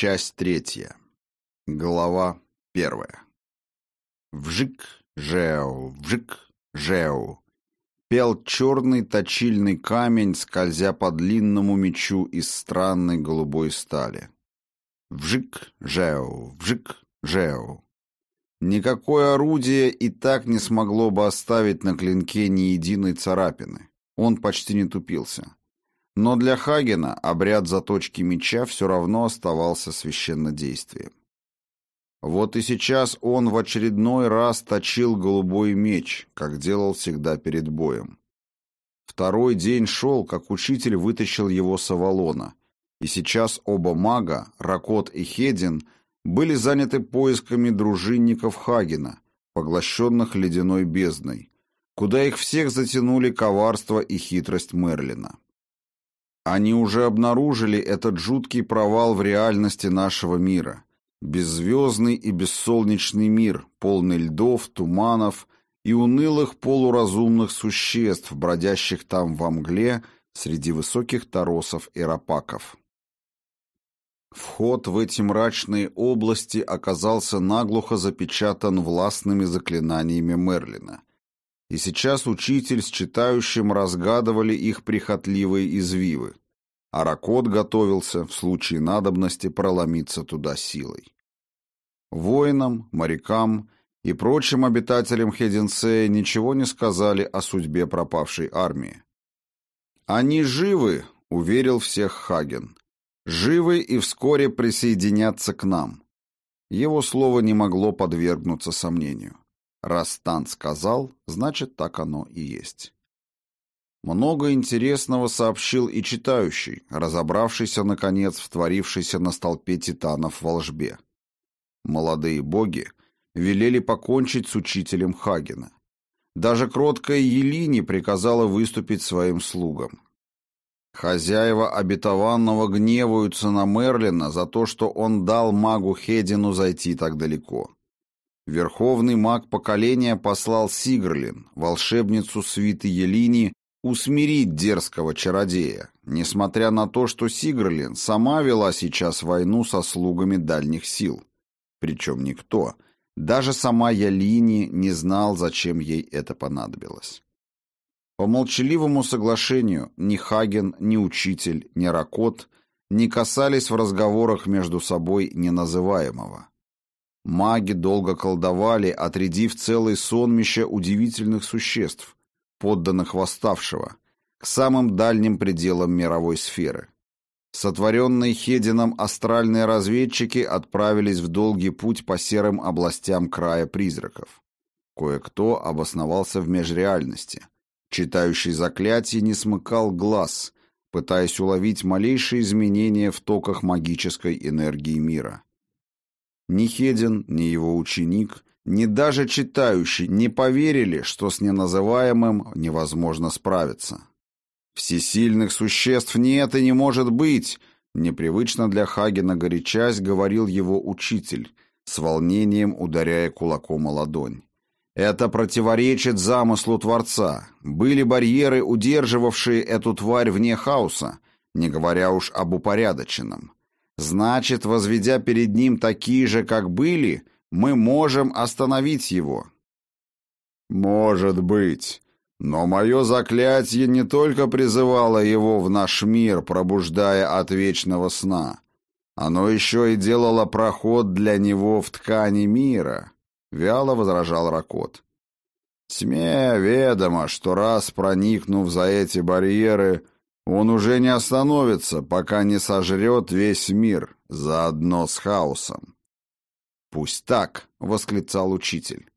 Часть третья. Глава первая. Вжик, жеу, вжик, жеу. Пел черный точильный камень, скользя по длинному мечу из странной голубой стали. Вжик, жеу, вжик, жеу. Никакое орудие и так не смогло бы оставить на клинке ни единой царапины. Он почти не тупился. Но для Хагена обряд заточки меча все равно оставался священнодействием. Вот и сейчас он в очередной раз точил голубой меч, как делал всегда перед боем. Второй день шел, как учитель вытащил его с Авалона, и сейчас оба мага, Ракот и Хедин, были заняты поисками дружинников Хагена, поглощенных ледяной бездной, куда их всех затянули коварство и хитрость Мерлина. Они уже обнаружили этот жуткий провал в реальности нашего мира. Беззвездный и бессолнечный мир, полный льдов, туманов и унылых полуразумных существ, бродящих там во мгле среди высоких торосов и рапаков. Вход в эти мрачные области оказался наглухо запечатан властными заклинаниями Мерлина и сейчас учитель с читающим разгадывали их прихотливые извивы. Аракот готовился, в случае надобности, проломиться туда силой. Воинам, морякам и прочим обитателям Хеденсея ничего не сказали о судьбе пропавшей армии. «Они живы», — уверил всех Хаген. «Живы и вскоре присоединятся к нам». Его слово не могло подвергнуться сомнению. Раз Тан сказал, значит, так оно и есть. Много интересного сообщил и читающий, разобравшийся, наконец, в творившейся на столпе титанов волжбе. Молодые боги велели покончить с учителем Хагена. Даже кроткая Елини приказала выступить своим слугам. Хозяева обетованного гневаются на Мерлина за то, что он дал магу Хедину зайти так далеко. Верховный маг поколения послал Сигрлин, волшебницу свиты Елини, усмирить дерзкого чародея, несмотря на то, что Сигрлин сама вела сейчас войну со слугами дальних сил. Причем никто, даже сама Ялини, не знал, зачем ей это понадобилось. По молчаливому соглашению ни Хаген, ни учитель, ни Ракот не касались в разговорах между собой неназываемого. Маги долго колдовали, отрядив целое сонмище удивительных существ, подданных восставшего, к самым дальним пределам мировой сферы. Сотворенные Хедином астральные разведчики отправились в долгий путь по серым областям края призраков. Кое-кто обосновался в межреальности. Читающий заклятие не смыкал глаз, пытаясь уловить малейшие изменения в токах магической энергии мира. Ни Хедин, ни его ученик, ни даже читающий не поверили, что с неназываемым невозможно справиться. «Всесильных существ нет и не может быть!» Непривычно для Хагена горячась, говорил его учитель, с волнением ударяя кулаком о ладонь. Это противоречит замыслу Творца. Были барьеры, удерживавшие эту тварь вне хаоса, не говоря уж об упорядоченном. Значит, возведя перед ним такие же, как были, мы можем остановить его. Может быть. Но мое заклятие не только призывало его в наш мир, пробуждая от вечного сна. Оно еще и делало проход для него в ткани мира, — вяло возражал Ракот. Тьме ведомо, что раз проникнув за эти барьеры — он уже не остановится, пока не сожрет весь мир, заодно с хаосом. «Пусть так», — восклицал учитель.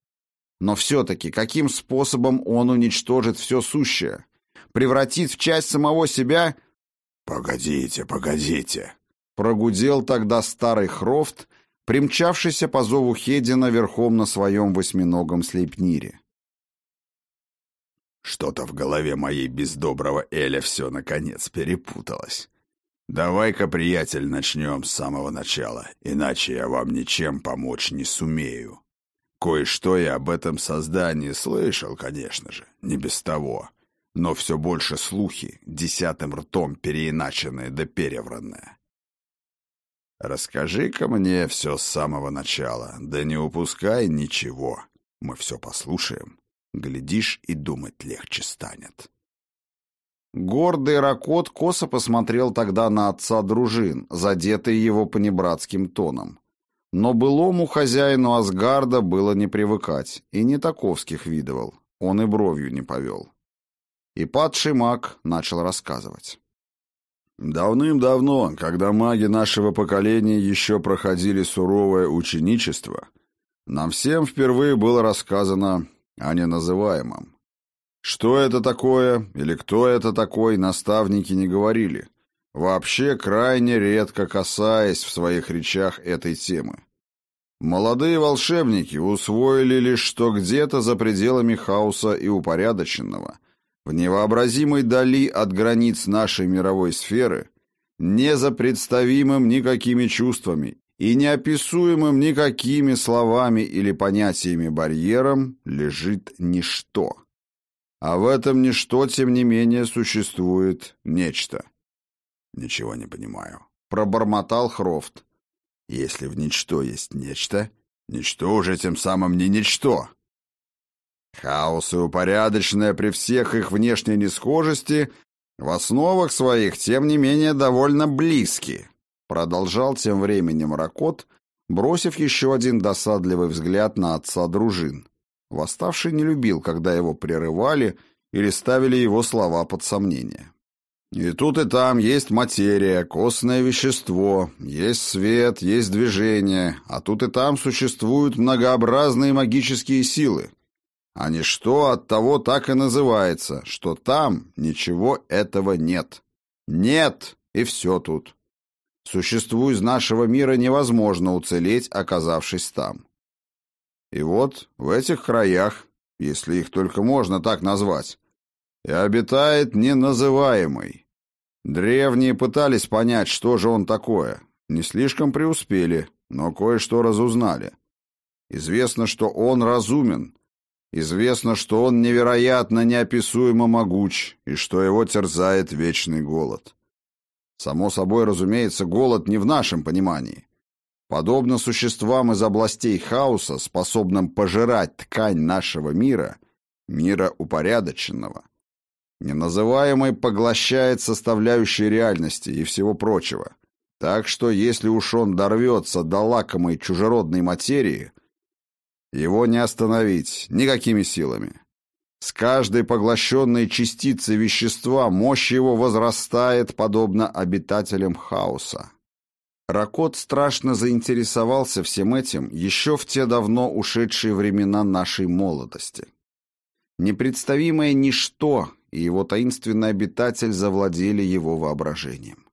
«Но все-таки каким способом он уничтожит все сущее? Превратит в часть самого себя...» «Погодите, погодите», — прогудел тогда старый Хрофт, примчавшийся по зову Хедина верхом на своем восьминогом слепнире. Что-то в голове моей бездоброго Эля все, наконец, перепуталось. Давай-ка, приятель, начнем с самого начала, иначе я вам ничем помочь не сумею. Кое-что я об этом создании слышал, конечно же, не без того. Но все больше слухи, десятым ртом переиначенные да перевранные. Расскажи-ка мне все с самого начала, да не упускай ничего. Мы все послушаем Глядишь, и думать легче станет. Гордый Ракот косо посмотрел тогда на отца дружин, задетый его понебратским тоном. Но былому хозяину Асгарда было не привыкать, и не таковских видывал. Он и бровью не повел. И падший маг начал рассказывать. Давным-давно, когда маги нашего поколения еще проходили суровое ученичество, нам всем впервые было рассказано о а неназываемом. Что это такое или кто это такой, наставники не говорили, вообще крайне редко касаясь в своих речах этой темы. Молодые волшебники усвоили лишь, что где-то за пределами хаоса и упорядоченного, в невообразимой дали от границ нашей мировой сферы, не за представимым никакими чувствами и неописуемым никакими словами или понятиями барьером лежит ничто. А в этом ничто, тем не менее, существует нечто. Ничего не понимаю. Пробормотал Хрофт. Если в ничто есть нечто, ничто уже тем самым не ничто. Хаос и упорядоченное при всех их внешней несхожести в основах своих, тем не менее, довольно близки. Продолжал тем временем Ракот, бросив еще один досадливый взгляд на отца дружин. Восставший не любил, когда его прерывали или ставили его слова под сомнение. И тут и там есть материя, костное вещество, есть свет, есть движение, а тут и там существуют многообразные магические силы. А ничто от того так и называется, что там ничего этого нет. Нет, и все тут. Существу из нашего мира невозможно уцелеть, оказавшись там. И вот в этих краях, если их только можно так назвать, и обитает неназываемый. Древние пытались понять, что же он такое. Не слишком преуспели, но кое-что разузнали. Известно, что он разумен. Известно, что он невероятно неописуемо могуч и что его терзает вечный голод. Само собой, разумеется, голод не в нашем понимании. Подобно существам из областей хаоса, способным пожирать ткань нашего мира, мира упорядоченного. Неназываемый поглощает составляющие реальности и всего прочего. Так что, если уж он дорвется до лакомой чужеродной материи, его не остановить никакими силами. С каждой поглощенной частицей вещества мощь его возрастает, подобно обитателям хаоса. Ракот страшно заинтересовался всем этим еще в те давно ушедшие времена нашей молодости. Непредставимое ничто и его таинственный обитатель завладели его воображением.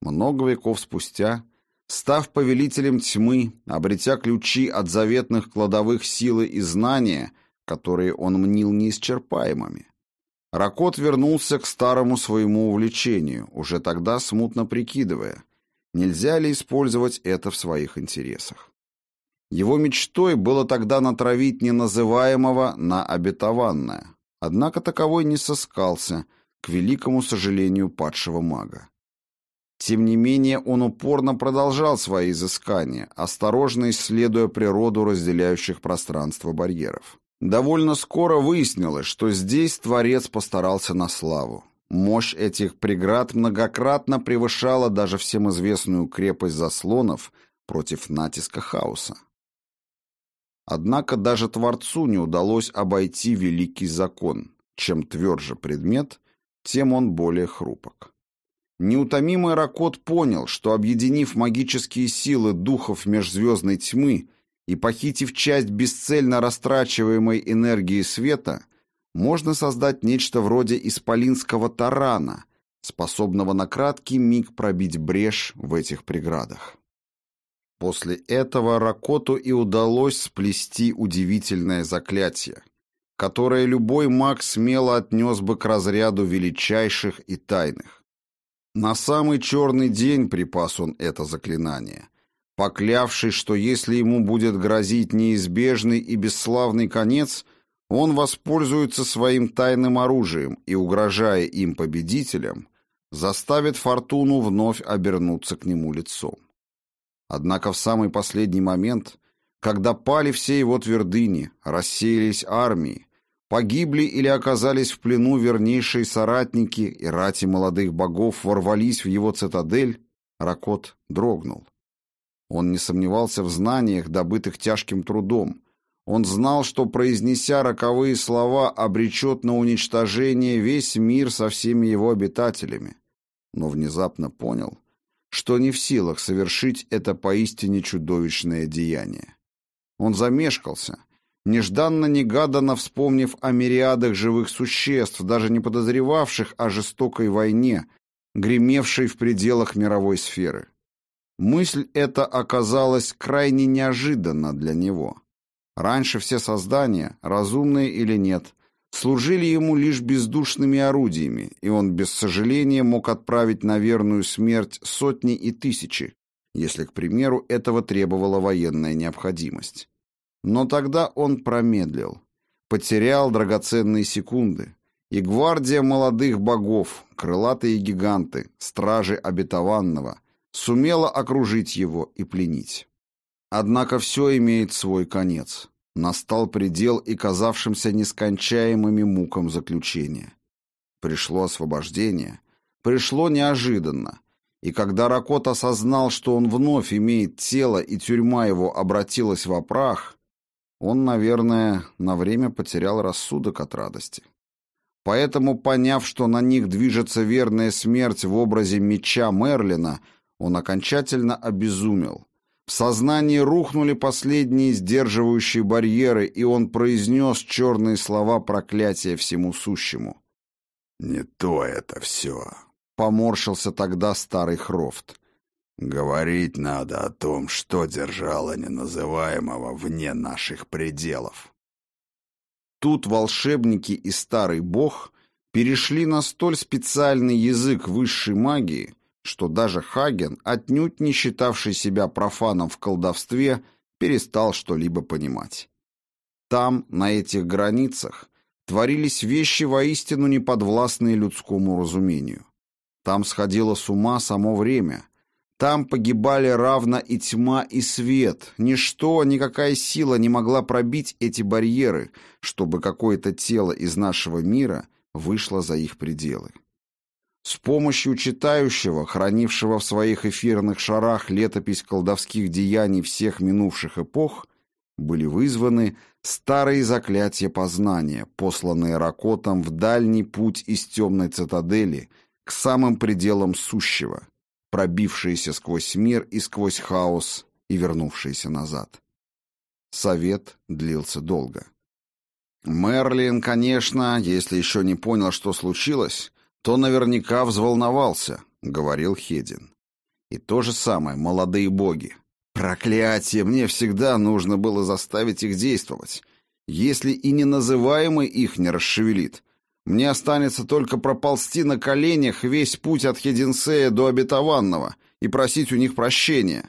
Много веков спустя, став повелителем тьмы, обретя ключи от заветных кладовых силы и знания – которые он мнил неисчерпаемыми. Ракот вернулся к старому своему увлечению, уже тогда смутно прикидывая, нельзя ли использовать это в своих интересах. Его мечтой было тогда натравить неназываемого на обетованное, однако таковой не сыскался, к великому сожалению падшего мага. Тем не менее, он упорно продолжал свои изыскания, осторожно исследуя природу разделяющих пространство барьеров. Довольно скоро выяснилось, что здесь Творец постарался на славу. Мощь этих преград многократно превышала даже всем известную крепость заслонов против натиска хаоса. Однако даже Творцу не удалось обойти великий закон. Чем тверже предмет, тем он более хрупок. Неутомимый Ракот понял, что объединив магические силы духов межзвездной тьмы и похитив часть бесцельно растрачиваемой энергии света, можно создать нечто вроде исполинского тарана, способного на краткий миг пробить брешь в этих преградах. После этого Ракоту и удалось сплести удивительное заклятие, которое любой маг смело отнес бы к разряду величайших и тайных. На самый черный день припас он это заклинание – поклявшись, что если ему будет грозить неизбежный и бесславный конец, он воспользуется своим тайным оружием и, угрожая им победителям, заставит Фортуну вновь обернуться к нему лицом. Однако в самый последний момент, когда пали все его твердыни, рассеялись армии, погибли или оказались в плену вернейшие соратники и рати молодых богов ворвались в его цитадель, Ракот дрогнул. Он не сомневался в знаниях, добытых тяжким трудом. Он знал, что, произнеся роковые слова, обречет на уничтожение весь мир со всеми его обитателями. Но внезапно понял, что не в силах совершить это поистине чудовищное деяние. Он замешкался, нежданно-негаданно вспомнив о мириадах живых существ, даже не подозревавших о жестокой войне, гремевшей в пределах мировой сферы. Мысль эта оказалась крайне неожиданна для него. Раньше все создания, разумные или нет, служили ему лишь бездушными орудиями, и он без сожаления мог отправить на верную смерть сотни и тысячи, если, к примеру, этого требовала военная необходимость. Но тогда он промедлил, потерял драгоценные секунды, и гвардия молодых богов, крылатые гиганты, стражи обетованного – сумела окружить его и пленить. Однако все имеет свой конец. Настал предел и казавшимся нескончаемыми мукам заключения. Пришло освобождение. Пришло неожиданно. И когда Ракот осознал, что он вновь имеет тело и тюрьма его обратилась в прах, он, наверное, на время потерял рассудок от радости. Поэтому, поняв, что на них движется верная смерть в образе меча Мерлина – он окончательно обезумел. В сознании рухнули последние сдерживающие барьеры, и он произнес черные слова проклятия всему сущему. «Не то это все», — поморщился тогда старый Хрофт. «Говорить надо о том, что держало неназываемого вне наших пределов». Тут волшебники и старый бог перешли на столь специальный язык высшей магии, что даже Хаген, отнюдь не считавший себя профаном в колдовстве, перестал что-либо понимать. Там, на этих границах, творились вещи воистину неподвластные людскому разумению. Там сходило с ума само время. Там погибали равно и тьма, и свет. Ничто, никакая сила не могла пробить эти барьеры, чтобы какое-то тело из нашего мира вышло за их пределы. С помощью читающего, хранившего в своих эфирных шарах летопись колдовских деяний всех минувших эпох, были вызваны старые заклятия познания, посланные Ракотом в дальний путь из темной цитадели к самым пределам сущего, пробившиеся сквозь мир и сквозь хаос и вернувшиеся назад. Совет длился долго. Мерлин, конечно, если еще не понял, что случилось, то наверняка взволновался, говорил Хедин. И то же самое молодые боги. Проклятие, мне всегда нужно было заставить их действовать. Если и не называемый их не расшевелит, мне останется только проползти на коленях весь путь от Хединсея до обетованного и просить у них прощения.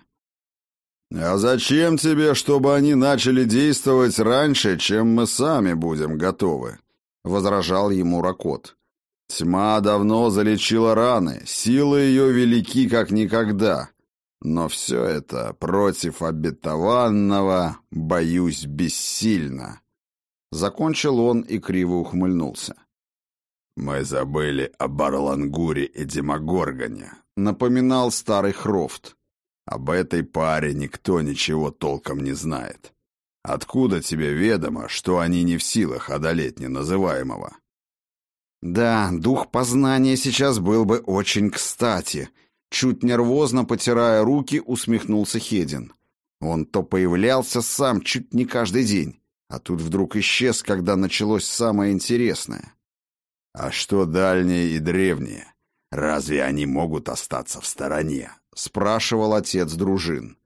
«А зачем тебе, чтобы они начали действовать раньше, чем мы сами будем готовы?» — возражал ему Ракот. Тьма давно залечила раны, силы ее велики как никогда. Но все это против обетованного, боюсь, бессильно. Закончил он и криво ухмыльнулся. «Мы забыли о Барлангуре и Демогоргоне», — напоминал старый Хрофт. «Об этой паре никто ничего толком не знает. Откуда тебе ведомо, что они не в силах одолеть неназываемого?» Да, дух познания сейчас был бы очень кстати. Чуть нервозно потирая руки, усмехнулся Хедин. Он то появлялся сам чуть не каждый день, а тут вдруг исчез, когда началось самое интересное. А что дальние и древние? Разве они могут остаться в стороне? спрашивал отец дружин.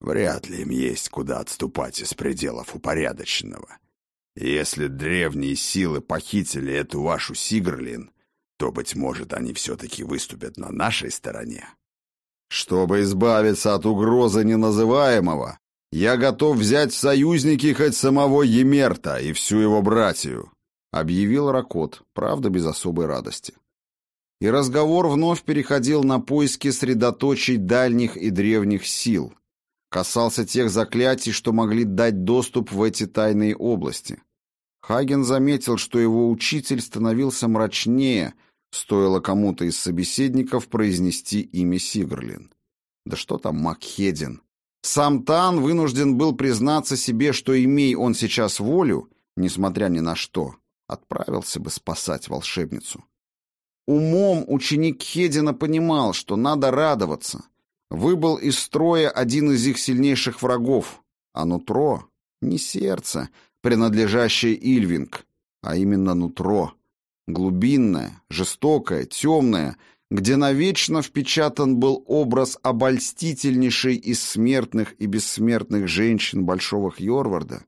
Вряд ли им есть куда отступать из пределов упорядоченного. Если древние силы похитили эту вашу Сигрлин, то, быть может, они все-таки выступят на нашей стороне. Чтобы избавиться от угрозы неназываемого, я готов взять в союзники хоть самого Емерта и всю его братью, объявил Ракот, правда, без особой радости. И разговор вновь переходил на поиски средоточий дальних и древних сил, касался тех заклятий, что могли дать доступ в эти тайные области, Хаген заметил, что его учитель становился мрачнее, стоило кому-то из собеседников произнести имя Сигрлин. Да что там Макхедин? Сам Тан вынужден был признаться себе, что имей он сейчас волю, несмотря ни на что, отправился бы спасать волшебницу. Умом ученик Хедина понимал, что надо радоваться. Выбыл из строя один из их сильнейших врагов, а нутро, не сердце, принадлежащее Ильвинг, а именно нутро. Глубинное, жестокое, темное, где навечно впечатан был образ обольстительнейшей из смертных и бессмертных женщин Большого Хьорварда,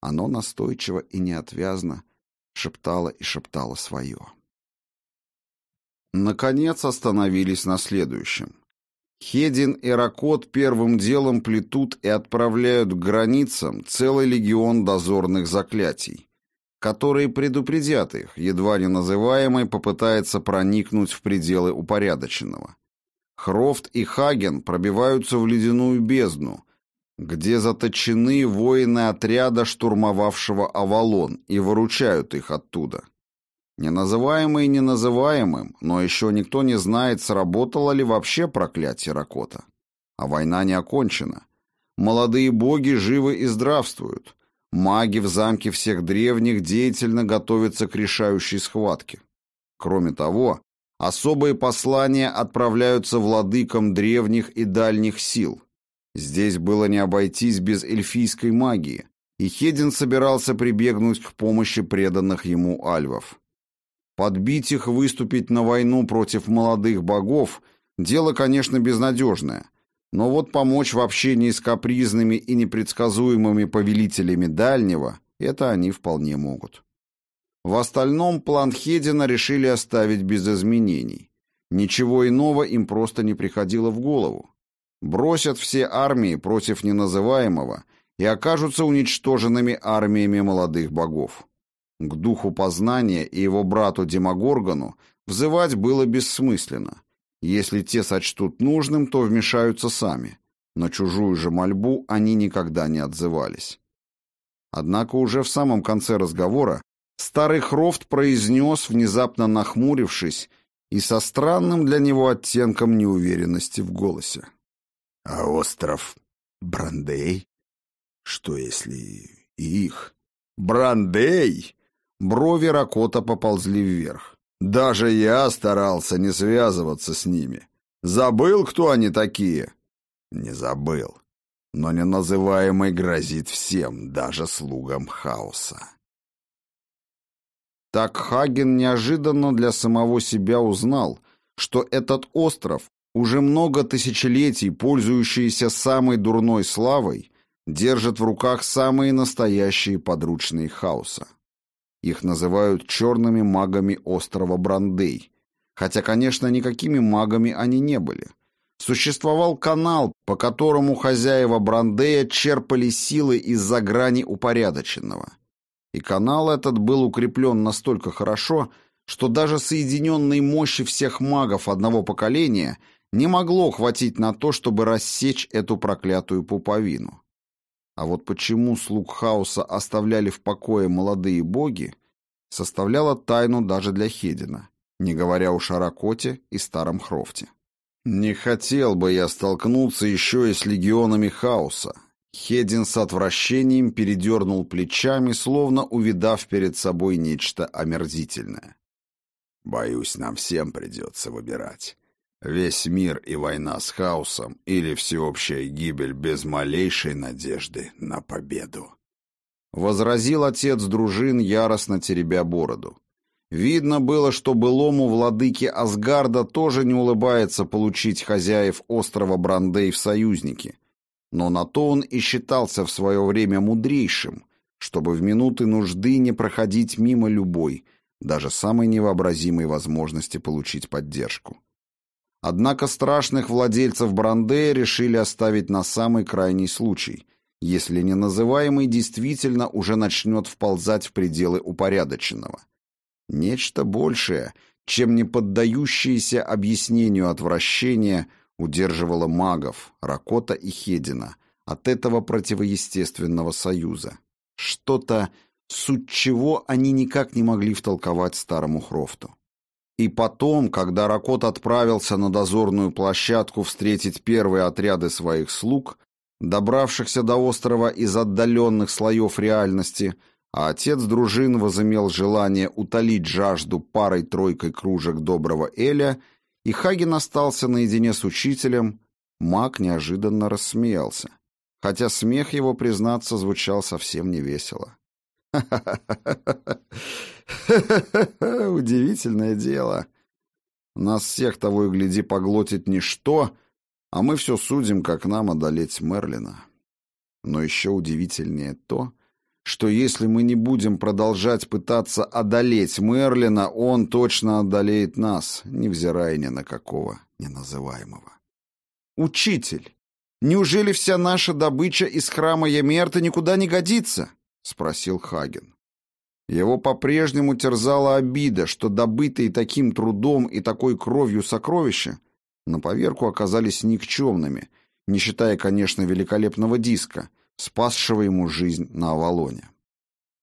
оно настойчиво и неотвязно шептало и шептало свое. Наконец остановились на следующем. Хедин и Ракот первым делом плетут и отправляют к границам целый легион дозорных заклятий, которые предупредят их, едва не называемый попытается проникнуть в пределы упорядоченного. Хрофт и Хаген пробиваются в ледяную бездну, где заточены воины отряда, штурмовавшего Авалон, и выручают их оттуда. Неназываемый неназываемым, но еще никто не знает, сработало ли вообще проклятие Ракота. А война не окончена. Молодые боги живы и здравствуют. Маги в замке всех древних деятельно готовятся к решающей схватке. Кроме того, особые послания отправляются владыкам древних и дальних сил. Здесь было не обойтись без эльфийской магии, и Хедин собирался прибегнуть к помощи преданных ему альвов. Подбить их выступить на войну против молодых богов – дело, конечно, безнадежное. Но вот помочь в общении с капризными и непредсказуемыми повелителями дальнего – это они вполне могут. В остальном план Хедина решили оставить без изменений. Ничего иного им просто не приходило в голову. Бросят все армии против неназываемого и окажутся уничтоженными армиями молодых богов. К духу познания и его брату Демогоргону взывать было бессмысленно. Если те сочтут нужным, то вмешаются сами. На чужую же мольбу они никогда не отзывались. Однако уже в самом конце разговора старый Хрофт произнес, внезапно нахмурившись, и со странным для него оттенком неуверенности в голосе. «А остров Брандей? Что если и их?» «Брандей!» Брови Ракота поползли вверх. «Даже я старался не связываться с ними. Забыл, кто они такие?» «Не забыл. Но неназываемый грозит всем, даже слугам хаоса». Так Хаген неожиданно для самого себя узнал, что этот остров, уже много тысячелетий пользующийся самой дурной славой, держит в руках самые настоящие подручные хаоса. Их называют черными магами острова Брандей. Хотя, конечно, никакими магами они не были. Существовал канал, по которому хозяева Брандея черпали силы из-за грани упорядоченного. И канал этот был укреплен настолько хорошо, что даже соединенной мощи всех магов одного поколения не могло хватить на то, чтобы рассечь эту проклятую пуповину. А вот почему слуг хаоса оставляли в покое молодые боги, составляло тайну даже для Хедина, не говоря уж о Ракоте и Старом Хрофте. «Не хотел бы я столкнуться еще и с легионами хаоса», Хедин с отвращением передернул плечами, словно увидав перед собой нечто омерзительное. «Боюсь, нам всем придется выбирать. Весь мир и война с хаосом или всеобщая гибель без малейшей надежды на победу. Возразил отец дружин, яростно теребя бороду. Видно было, что былому владыке Асгарда тоже не улыбается получить хозяев острова Брандей в союзники. Но на то он и считался в свое время мудрейшим, чтобы в минуты нужды не проходить мимо любой, даже самой невообразимой возможности получить поддержку. Однако страшных владельцев Брандея решили оставить на самый крайний случай, если не называемый действительно уже начнет вползать в пределы упорядоченного. Нечто большее, чем не поддающееся объяснению отвращения, удерживало магов, Ракота и Хедина от этого противоестественного союза. Что-то, суть чего они никак не могли втолковать старому Хрофту. И потом, когда Ракот отправился на дозорную площадку встретить первые отряды своих слуг, добравшихся до острова из отдаленных слоев реальности, а отец дружин возымел желание утолить жажду парой-тройкой кружек доброго Эля, и Хагин остался наедине с учителем, маг неожиданно рассмеялся, хотя смех его, признаться, звучал совсем невесело. Удивительное дело. Нас всех того и гляди поглотит ничто, а мы все судим, как нам одолеть Мерлина. Но еще удивительнее то, что если мы не будем продолжать пытаться одолеть Мерлина, он точно одолеет нас, невзирая ни на какого неназываемого. «Учитель, неужели вся наша добыча из храма Емерта никуда не годится?» спросил Хаген. Его по-прежнему терзала обида, что добытые таким трудом и такой кровью сокровища на поверку оказались никчемными, не считая, конечно, великолепного диска, спасшего ему жизнь на Авалоне.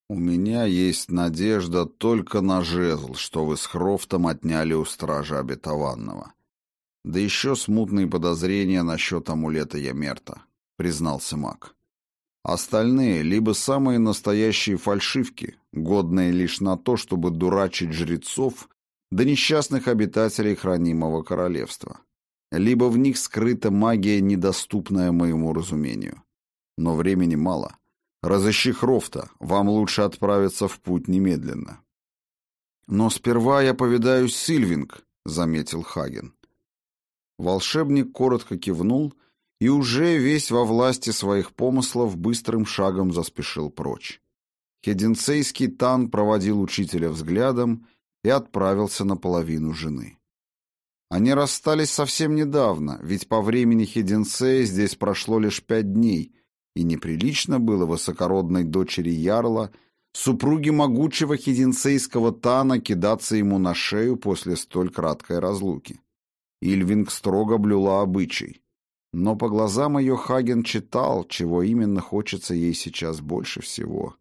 «У меня есть надежда только на жезл, что вы с Хрофтом отняли у стража обетованного. Да еще смутные подозрения насчет амулета Ямерта», — признался маг. Остальные либо самые настоящие фальшивки, годные лишь на то, чтобы дурачить жрецов да несчастных обитателей хранимого королевства. Либо в них скрыта магия, недоступная моему разумению. Но времени мало. Разыщи Хрофта, вам лучше отправиться в путь немедленно. «Но сперва я повидаю Сильвинг», — заметил Хаген. Волшебник коротко кивнул — и уже весь во власти своих помыслов быстрым шагом заспешил прочь. Хединцейский тан проводил учителя взглядом и отправился на половину жены. Они расстались совсем недавно, ведь по времени Хединцея здесь прошло лишь пять дней, и неприлично было высокородной дочери Ярла, супруге могучего хеденцейского тана, кидаться ему на шею после столь краткой разлуки. Ильвинг строго блюла обычай. Но по глазам ее Хаген читал, чего именно хочется ей сейчас больше всего.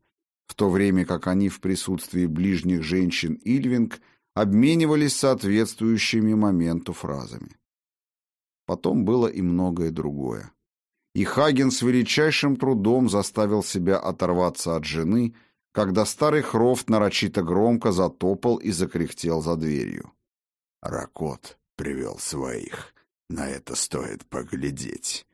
В то время как они в присутствии ближних женщин Ильвинг обменивались соответствующими моменту фразами. Потом было и многое другое. И Хаген с величайшим трудом заставил себя оторваться от жены, когда старый Хрофт нарочито громко затопал и закряхтел за дверью. «Ракот привел своих», на это стоит поглядеть.